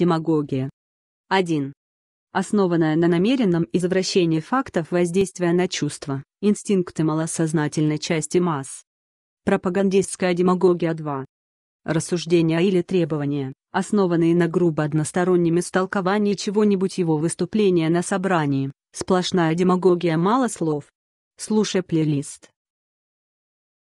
Демагогия. 1. Основанная на намеренном извращении фактов воздействия на чувства, инстинкты малосознательной части масс. Пропагандистская демагогия 2. Рассуждения или требования, основанные на грубо одностороннем истолковании чего-нибудь его выступления на собрании, сплошная демагогия мало слов. Слушай плейлист.